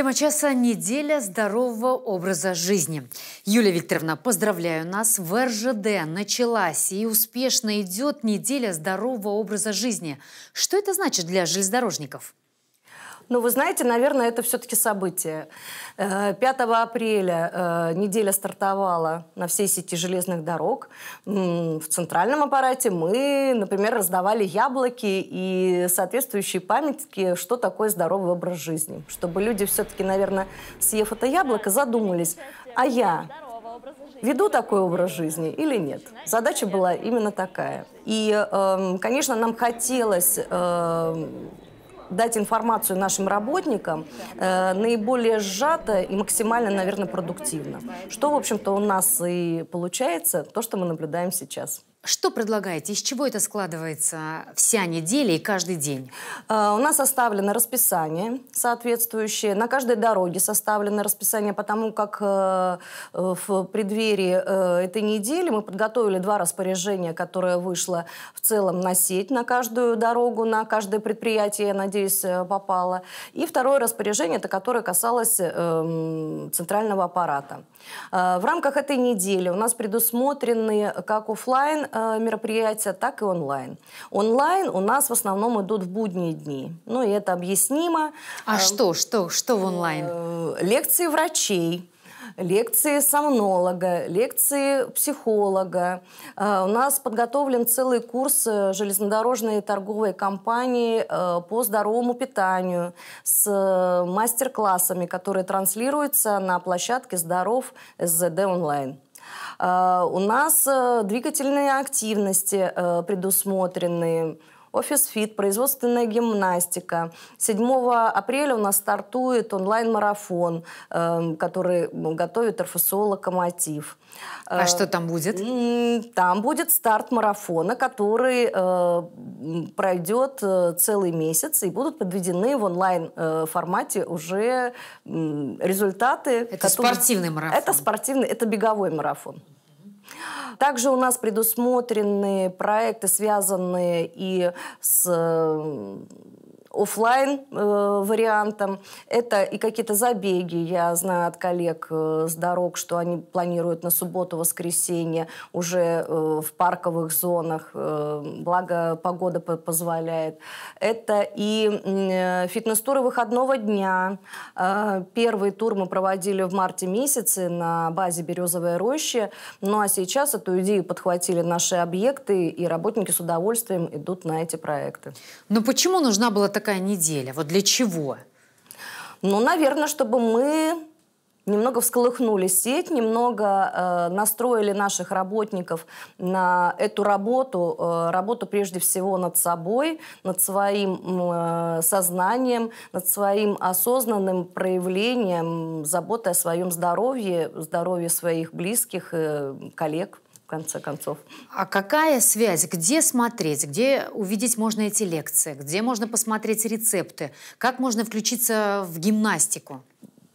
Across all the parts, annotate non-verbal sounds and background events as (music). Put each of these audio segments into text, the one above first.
Тема часа – неделя здорового образа жизни. Юлия Викторовна, поздравляю нас. В РЖД началась и успешно идет неделя здорового образа жизни. Что это значит для железнодорожников? Но ну, вы знаете, наверное, это все-таки событие. 5 э, апреля э, неделя стартовала на всей сети железных дорог. В центральном аппарате мы, например, раздавали яблоки и соответствующие памятники, что такое здоровый образ жизни. Чтобы люди все-таки, наверное, съев это яблоко, задумались, а я веду такой образ жизни или нет. Задача была именно такая. И, эм, конечно, нам хотелось эм, дать информацию нашим работникам э, наиболее сжато и максимально, наверное, продуктивно. Что, в общем-то, у нас и получается, то, что мы наблюдаем сейчас. Что предлагаете? Из чего это складывается вся неделя и каждый день? А, у нас составлено расписание соответствующее. На каждой дороге составлено расписание, потому как э, э, в преддверии э, этой недели мы подготовили два распоряжения, которое вышло в целом на сеть, на каждую дорогу, на каждое предприятие, я надеюсь, попало. И второе распоряжение, это которое касалось центрального аппарата. А, в рамках этой недели у нас предусмотрены как офлайн, Э, мероприятия, так и онлайн. Онлайн у нас в основном идут в будние дни. Ну, и это объяснимо. А э, что, что, что в онлайн? Э, лекции врачей, лекции сомнолога, лекции психолога. У нас подготовлен целый курс железнодорожной торговой компании по здоровому питанию с мастер-классами, которые транслируются на площадке «Здоров СЗД онлайн». Э, у нас э, двигательные активности э, предусмотрены, офис-фит, производственная гимнастика. 7 апреля у нас стартует онлайн-марафон, эм, который готовит РФСО «Локомотив». А э, что там будет? Там будет старт марафона, который э, пройдет э, целый месяц, и будут подведены в онлайн-формате уже результаты. Это которые... спортивный марафон? Это спортивный, это беговой марафон. Также у нас предусмотрены проекты, связанные и с э, офлайн э, вариантом. Это и какие-то забеги, я знаю от коллег э, с дорог, что они планируют на субботу-воскресенье уже э, в парковых зонах, э, благо погода по позволяет. Это и э, фитнес-туры выходного дня. Э, первый тур мы проводили в марте месяце на базе «Березовая роща», ну а сейчас эту идею подхватили наши объекты, и работники с удовольствием идут на эти проекты. Но почему нужна была такая такая неделя? Вот для чего? Ну, наверное, чтобы мы немного всколыхнули сеть, немного э, настроили наших работников на эту работу, э, работу прежде всего над собой, над своим э, сознанием, над своим осознанным проявлением заботы о своем здоровье, здоровье своих близких, э, коллег конце концов. А какая связь? Где смотреть? Где увидеть можно эти лекции? Где можно посмотреть рецепты? Как можно включиться в гимнастику?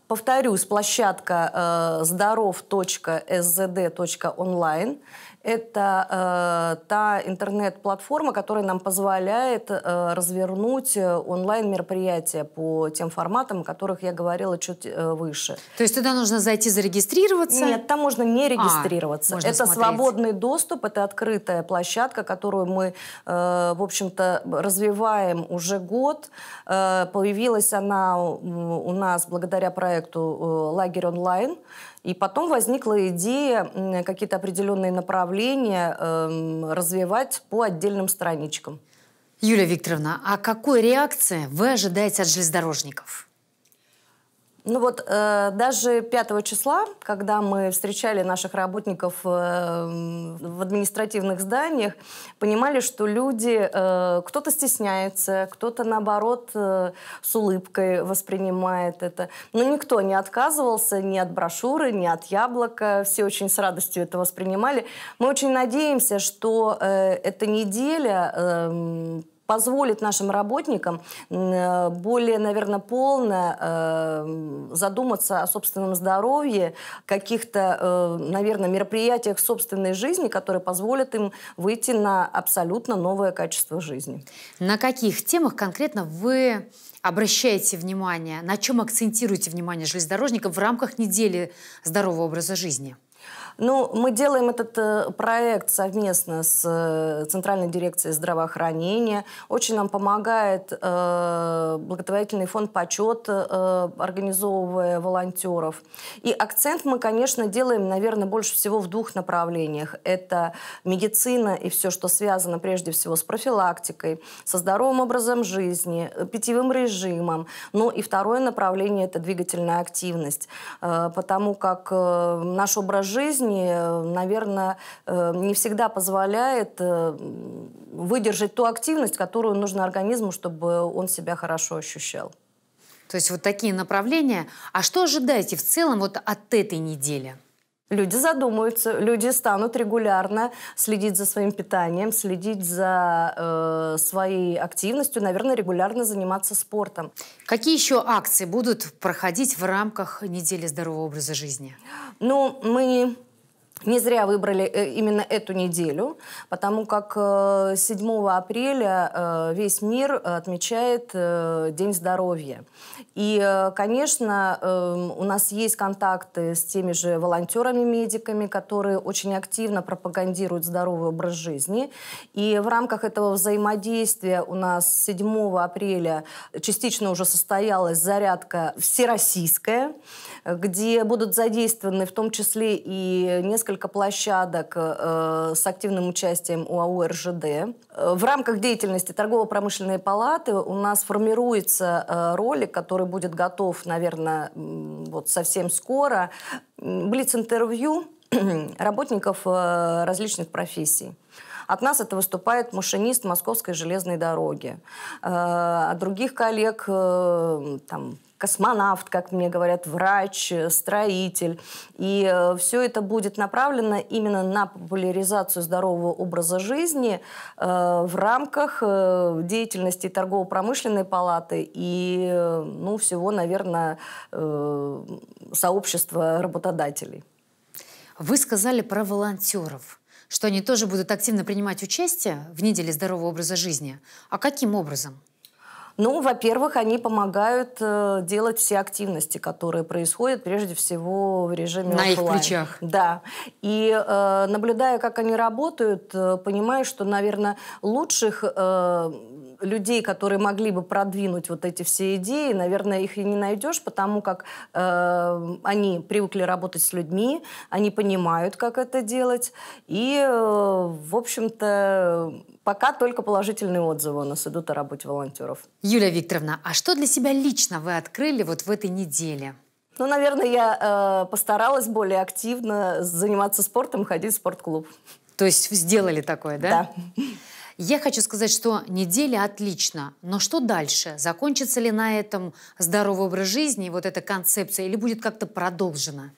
Повторюсь, площадка э, здоров.сзд.онлайн. Это э, та интернет-платформа, которая нам позволяет э, развернуть э, онлайн-мероприятия по тем форматам, о которых я говорила чуть э, выше. То есть туда нужно зайти зарегистрироваться? Нет, там можно не а, регистрироваться. А, можно это смотреть. свободный доступ, это открытая площадка, которую мы, э, в общем-то, развиваем уже год. Э, появилась она у нас благодаря проекту э, «Лагерь онлайн». И потом возникла идея какие-то определенные направления э, развивать по отдельным страничкам. Юлия Викторовна, а какой реакции вы ожидаете от железнодорожников? Ну вот э, даже 5 числа, когда мы встречали наших работников э, в административных зданиях, понимали, что люди, э, кто-то стесняется, кто-то наоборот э, с улыбкой воспринимает это. Но никто не отказывался ни от брошюры, ни от яблока. Все очень с радостью это воспринимали. Мы очень надеемся, что э, эта неделя... Э, позволит нашим работникам э, более, наверное, полно э, задуматься о собственном здоровье, каких-то, э, наверное, мероприятиях собственной жизни, которые позволят им выйти на абсолютно новое качество жизни. На каких темах конкретно вы обращаете внимание, на чем акцентируете внимание железнодорожников в рамках недели здорового образа жизни? Ну, мы делаем этот э, проект совместно с э, Центральной дирекцией здравоохранения. Очень нам помогает э, благотворительный фонд «Почет», э, организовывая волонтеров. И акцент мы, конечно, делаем, наверное, больше всего в двух направлениях. Это медицина и все, что связано прежде всего с профилактикой, со здоровым образом жизни, э, питьевым режимом. Ну и второе направление – это двигательная активность. Э, потому как э, наш образ жизни жизни, э, наверное, э, не всегда позволяет э, выдержать ту активность, которую нужно организму, чтобы он себя хорошо ощущал. То есть вот такие направления. А что ожидаете в целом вот от этой недели? Люди задумаются, люди станут регулярно следить за своим питанием, следить за э, своей активностью, наверное, регулярно заниматься спортом. Какие еще акции будут проходить в рамках недели здорового образа жизни? Ну, мы не зря выбрали э, именно эту неделю, потому как 7 э, апреля э, весь мир отмечает День здоровья. И, конечно, эм, у нас есть контакты с теми же волонтерами-медиками, которые очень активно пропагандируют здоровый образ жизни. И в рамках этого взаимодействия у нас 7 апреля частично уже состоялась зарядка всероссийская, где будут задействованы в том числе и несколько несколько площадок э, э, с активным участием УАУ РЖД. Э, в рамках деятельности торгово-промышленной палаты у нас формируется ролик, который будет готов, наверное, вот совсем скоро. Блиц-интервью (clears throat) работников различных профессий. От нас это выступает машинист Московской железной дороги. Э, от других коллег э, там, космонавт, как мне говорят, врач, э, строитель. И все это будет направлено именно на популяризацию здорового образа жизни в рамках деятельности торгово-промышленной палаты и ну, всего, наверное, сообщества работодателей. Вы сказали про волонтеров что они тоже будут активно принимать участие в неделе здорового образа жизни. А каким образом? Ну, во-первых, они помогают э, делать все активности, которые происходят, прежде всего в режиме на оффлайн. их плечах. Да. И э, наблюдая, как они работают, э, понимаю, что, наверное, лучших э, людей, которые могли бы продвинуть вот эти все идеи, наверное, их и не найдешь, потому как э, они привыкли работать с людьми, они понимают, как это делать, и, э, в общем-то, пока только положительные отзывы у нас идут о работе волонтеров. Юлия Викторовна, а что для себя лично вы открыли вот в этой неделе? Ну, наверное, я э, постаралась более активно заниматься спортом, ходить в спортклуб. То есть сделали такое, да? Да. Я хочу сказать, что неделя отлично, но что дальше? Закончится ли на этом здоровый образ жизни, вот эта концепция, или будет как-то продолжена?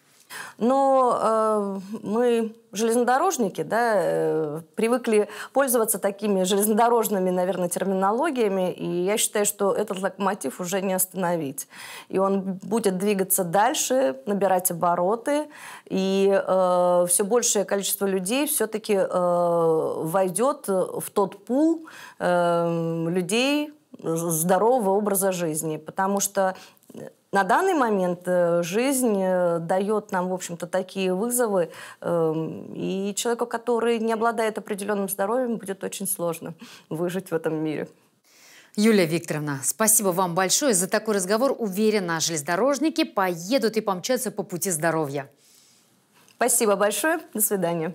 Но э, мы, железнодорожники, да, э, привыкли пользоваться такими железнодорожными, наверное, терминологиями, и я считаю, что этот локомотив уже не остановить. И он будет двигаться дальше, набирать обороты, и э, все большее количество людей все-таки э, войдет в тот пул э, людей, здорового образа жизни, потому что э, на данный момент э, жизнь э, дает нам, в общем-то, такие вызовы, эм, и человеку, который не обладает определенным здоровьем, будет очень сложно (laughs) выжить в этом мире. Юлия Викторовна, спасибо вам большое за такой разговор. Уверена, железнодорожники поедут и помчатся по пути здоровья. Спасибо большое. До свидания.